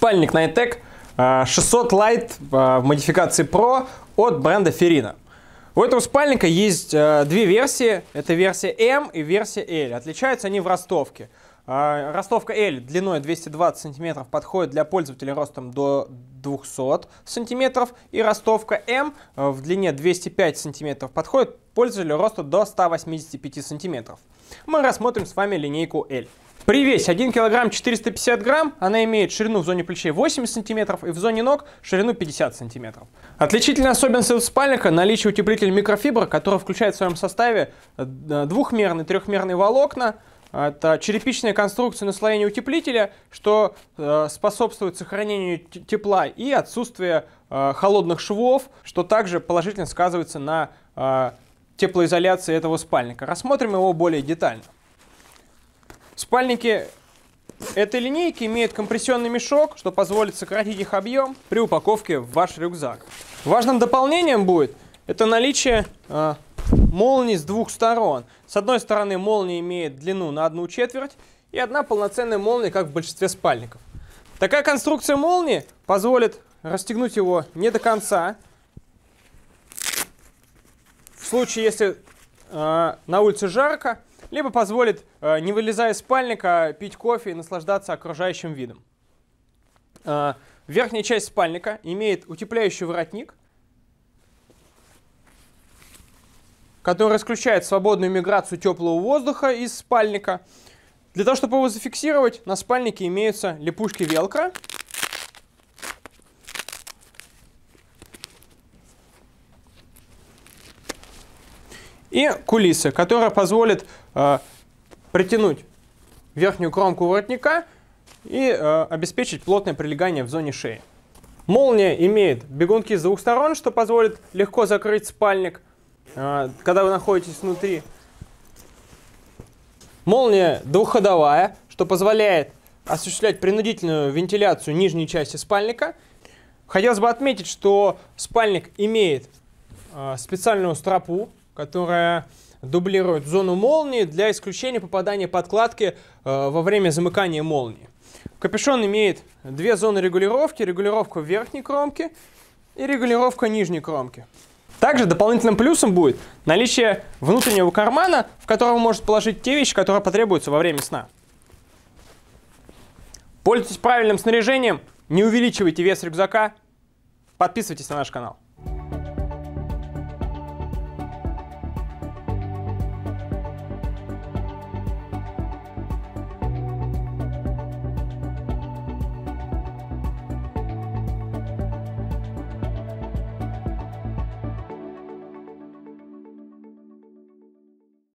Спальник Nitec 600 а, Light а, в модификации Pro от бренда Ferrina. У этого спальника есть а, две версии. Это версия M и версия L. Отличаются они в ростовке. Ростовка L длиной 220 см подходит для пользователя ростом до 200 см. И ростовка M в длине 205 см подходит пользователю роста до 185 см. Мы рассмотрим с вами линейку L. При весе 1 кг 450 грамм она имеет ширину в зоне плечей 80 см и в зоне ног ширину 50 см. Отличительная особенность этого спальника – наличие утеплителя микрофибры, который включает в своем составе э, двухмерные, трехмерные волокна, это черепичная конструкция наслоения утеплителя, что э, способствует сохранению тепла и отсутствию э, холодных швов, что также положительно сказывается на теплоизоляции этого спальника. Рассмотрим его более детально. Спальники этой линейки имеют компрессионный мешок, что позволит сократить их объем при упаковке в ваш рюкзак. Важным дополнением будет это наличие э, а, молнии с двух сторон. С одной стороны молния имеет длину на одну четверть и одна полноценная молния, как в большинстве спальников. Такая конструкция молнии позволит расстегнуть его не до конца. В случае, если э, на улице жарко, либо позволит, э, не вылезая из спальника, пить кофе и наслаждаться окружающим видом. Э, верхняя часть спальника имеет утепляющий воротник, который исключает свободную миграцию теплого воздуха из спальника. Для того, чтобы его зафиксировать, на спальнике имеются липучки велкро – и кулиса, которая позволит э, притянуть верхнюю кромку воротника и э, обеспечить плотное прилегание в зоне шеи. Молния имеет бегунки с двух сторон, что позволит легко закрыть спальник, э, когда вы находитесь внутри. Молния двухходовая, что позволяет осуществлять принудительную вентиляцию нижней части спальника. Хотелось бы отметить, что спальник имеет э, специальную стропу, которая дублирует зону молнии для исключения попадания подкладки э, во время замыкания молнии. Капюшон имеет две зоны регулировки, регулировку верхней кромки и регулировку нижней кромки. Также дополнительным плюсом будет наличие внутреннего кармана, в котором может положить те вещи, которые потребуются во время сна. Пользуйтесь правильным снаряжением, не увеличивайте вес рюкзака. Подписывайтесь на наш канал.